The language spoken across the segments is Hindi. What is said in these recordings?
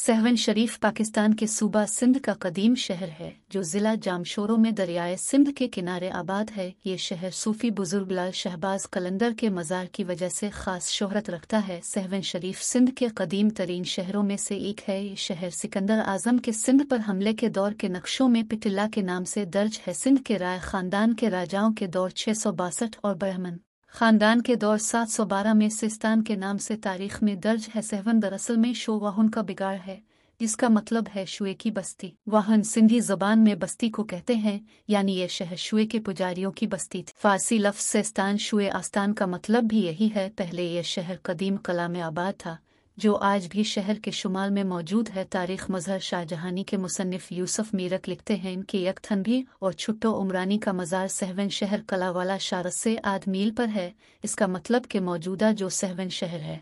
सहवन शरीफ पाकिस्तान के सूबा सिंध का कदीम शहर है जो ज़िला जामशोरो में दरियाए सिंध के किनारे आबाद है ये शहर सूफी बुजुर्ग लाल शहबाज कलंदर के मज़ार की वजह से ख़ास शोहरत रखता है सहवन शरीफ सिंध के कदीम तरीन शहरों में से एक है ये शहर सिकंदर आज़म के सिंध पर हमले के दौर के नक्शों में पिटिल्ला के नाम से दर्ज है सिंध के राय ख़ानदान के राजाओं के दौर छह सौ बासठ और बहमन खानदान के दौर सात सौ बारह में सिस्तान के नाम से तारीख में दर्ज है सहवन दरअसल में शो वाहन का बिगाड़ है जिसका मतलब है शुए की बस्ती वाहन सिंधी जबान में बस्ती को कहते हैं यानी ये शहर शुए के पुजारियों की बस्ती थी फारसी लफ्ज सिस्तान शुए आस्तान का मतलब भी यही है पहले यह शहर कदीम कला में आबाद था जो आज भी शहर के शुमाल में मौजूद है तारीख मजहर शाहजहानी के मुसनफ़ यूसुफ मीरक लिखते हैं इनके यकथन भी और छुट्टो उमरानी का मज़ार सहवन शहर कलावाला शारत से आध मील पर है इसका मतलब के मौजूदा जो सहवन शहर है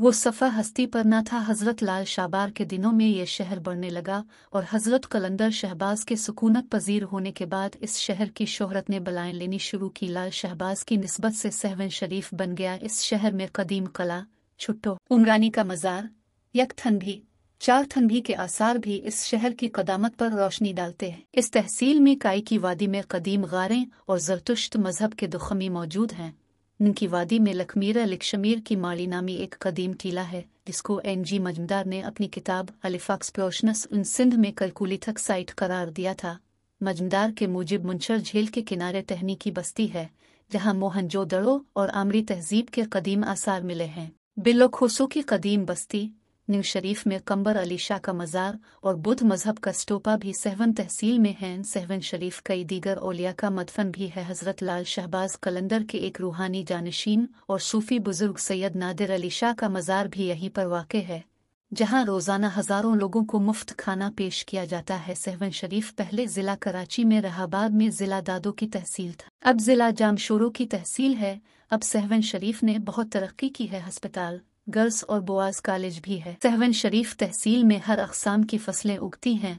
वो सफ़ा हस्ती पर न था हज़रत लाल शाबार के दिनों में ये शहर बढ़ने लगा और हज़रत कलंदर शहबाज के सुकूनत पजीर होने के बाद इस शहर की शोहरत ने बलाएं लेनी शुरू की लाल शहबाज की नस्बत से सहवन शरीफ बन गया इस शहर में कदीम कला छुट्टो उमरानी का मज़ार यकथन भी चार थनभी के आसार भी इस शहर की कदामत पर रोशनी डालते हैं इस तहसील में काई की वादी में कदीम गारें और जरतुश्त मजहब के दुखमी मौजूद हैं इनकी वादी में लखमीरा लिकशमीर की माली नामी एक कदीम टीला है जिसको एन जी मजमदार ने अपनी किताब अलिफाक्स प्रोशनस उन सिंध में कलकुलिथक साइट करार दिया था मजमदार के मुजिब मुंशर झील के किनारे की बस्ती है जहाँ मोहनजोदड़ो और आमरी तहजीब के कदीम आसार मिले हैं बिल्लोखोसो की कदीम बस्ती न्यू शरीफ में कंबर अली शाह का मज़ार और बुद्ध मज़हब का स्टोपा भी सहवन तहसील में है सहवन शरीफ कई दीगर ओलिया का मदफन भी है हज़रत लाल शहबाज कलंदर के एक रूहानी जानशीन और सूफ़ी बुज़ुर्ग सैयद नादिर अली शाह का मज़ार भी यहीं पर वाक़ है जहां रोज़ाना हज़ारों लोगों को मुफ्त खाना पेश किया जाता है सहवन शरीफ पहले ज़िला कराची में रहाबाद में ज़िला दादो की तहसील था अब ज़िला जामशोरों की तहसील है अब सहवन शरीफ ने बहुत तरक्की की है हस्पताल गर्ल्स और बोआज कॉलेज भी है सहवन शरीफ तहसील में हर अकसाम की फसलें उगती हैं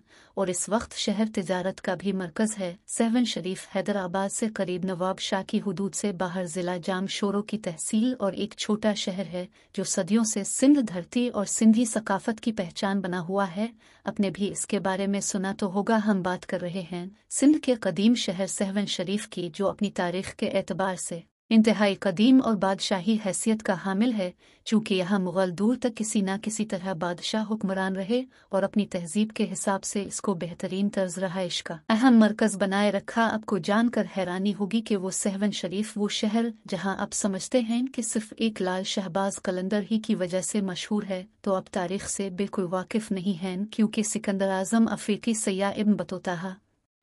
और इस वक्त शहर तजारत का भी मरकज है सहवन शरीफ हैदराबाद से करीब नवाब शाह की हदूद से बाहर जिला जाम शोरों की तहसील और एक छोटा शहर है जो सदियों से सिंध धरती और सिंधी सकाफत की पहचान बना हुआ है अपने भी इसके बारे में सुना तो होगा हम बात कर रहे हैं सिंध के कदीम शहर सहवन शरीफ की जो अपनी तारीख के एतबार से इंतहाई कदीम और बादशाही हैसियत का हामिल है चूँकि यहाँ मुग़ल दूर तक किसी न किसी तरह बादशाह हुक्मरान रहे और अपनी तहजीब के हिसाब से इसको बेहतरीन तर्ज रहाइश का अहम मरकज़ बनाए रखा आपको जानकर हैरानी होगी कि वो सहवन शरीफ वो शहर जहाँ आप समझते हैं कि सिर्फ एक लाल शहबाज कलंदर ही की वजह से मशहूर है तो आप तारीख से बिल्कुल वाकिफ नहीं है क्यूँकी सिकंदर आजम अफ्रीकी सयाह इम बतोताहा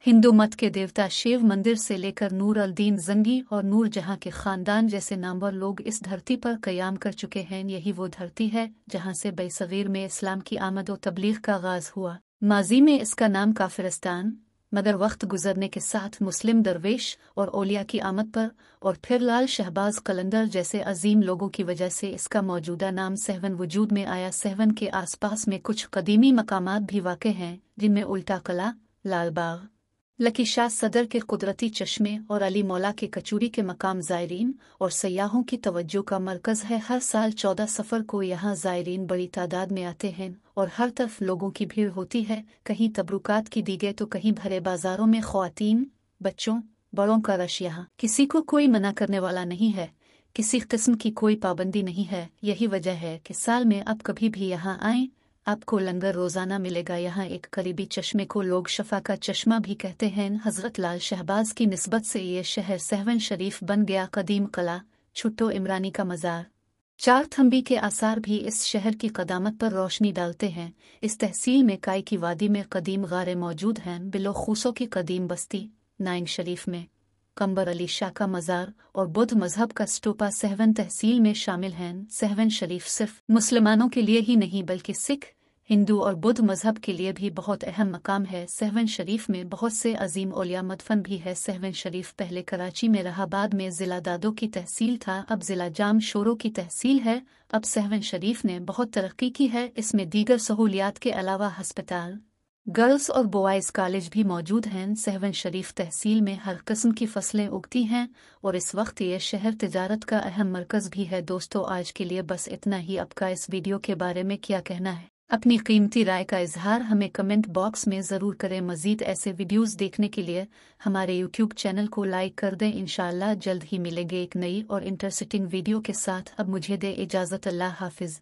हिंदू मत के देवता शिव मंदिर से लेकर नूर अल्दीन जंगी और नूर जहां के खानदान जैसे नामवर लोग इस धरती पर कयाम कर चुके हैं यही वो धरती है जहां से बेसवीर में इस्लाम की आमद व तबलीग का आगाज हुआ माजी में इसका नाम काफिरस्तान मगर वक्त गुजरने के साथ मुस्लिम दरवेश और ओलिया की आमद पर और फिर लाल शहबाज कलंदर जैसे अजीम लोगों की वजह से इसका मौजूदा नाम सहवन वजूद में आया सहवन के आसपास में कुछ कदीमी मकामात भी वाक़ हैं जिनमें उल्टा कला लालबाग लकी शाह सदर के कुदरती चश्मे और अली मौला के कचूरी के मकाम ज़ायरीन और सयाहों की तवज्जो का मरकज़ है हर साल चौदह सफ़र को यहाँ ज़ायरीन बड़ी तादाद में आते हैं और हर तरफ लोगों की भीड़ होती है कहीं तबरुक की दी गए तो कहीं भरे बाजारों में खुवान बच्चों बड़ों का रश यहाँ किसी को कोई मना करने वाला नहीं है किसी किस्म की कोई पाबंदी नहीं है यही वजह है कि साल में अब कभी भी यहाँ आए आपको लंगर रोजाना मिलेगा यहाँ एक करीबी चश्मे को लोग शफा का चश्मा भी कहते हैं हजरत लाल शहबाज की नस्बत से ये शहर सहवन शरीफ बन गया कदीम कला छुट्टो इमरानी का मज़ार चार थम्बी के आसार भी इस शहर की कदामत पर रोशनी डालते हैं इस तहसील में काय की वादी में कदीम गारे मौजूद हैं बिलो खूसों की कदीम बस्ती नाइन शरीफ में कंबर अली शाह का मज़ार और बुद्ध मजहब का स्टोपा सहवन तहसील में शामिल हैं सहवन शरीफ सिर्फ मुसलमानों के लिए ही नहीं बल्कि सिख हिंदू और बुद्ध मजहब के लिए भी बहुत अहम मकाम है सहवन शरीफ में बहुत से अजीम ओलिया मदफन भी है सहवन शरीफ पहले कराची में रहा बाद में ज़िला दादो की तहसील था अब ज़िला जाम शोरों की तहसील है अब सहवन शरीफ ने बहुत तरक्की की है इसमें दीगर सहूलियात के अलावा हस्पताल गर्ल्स और बॉयज़ कॉलेज भी मौजूद हैं सहवन शरीफ तहसील में हर किस्म की फसलें उगती हैं और इस वक्त ये शहर तजारत का अहम मरकज़ भी है दोस्तों आज के लिए बस इतना ही आपका इस वीडियो के बारे में क्या कहना है अपनी कीमती राय का इजहार हमें कमेंट बॉक्स में ज़रूर करें मज़ीद ऐसे वीडियोज़ देखने के लिए हमारे यूट्यूब चैनल को लाइक कर दें इनशाला जल्द ही मिलेंगे एक नई और इंटरेस्टिंग वीडियो के साथ अब मुझे दे इजाज़त अल्लाह हाफिज़